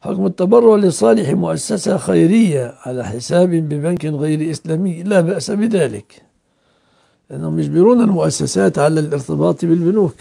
حكم التبرع لصالح مؤسسة خيرية على حساب ببنك غير إسلامي لا بأس بذلك لأنهم يجبرون المؤسسات على الارتباط بالبنوك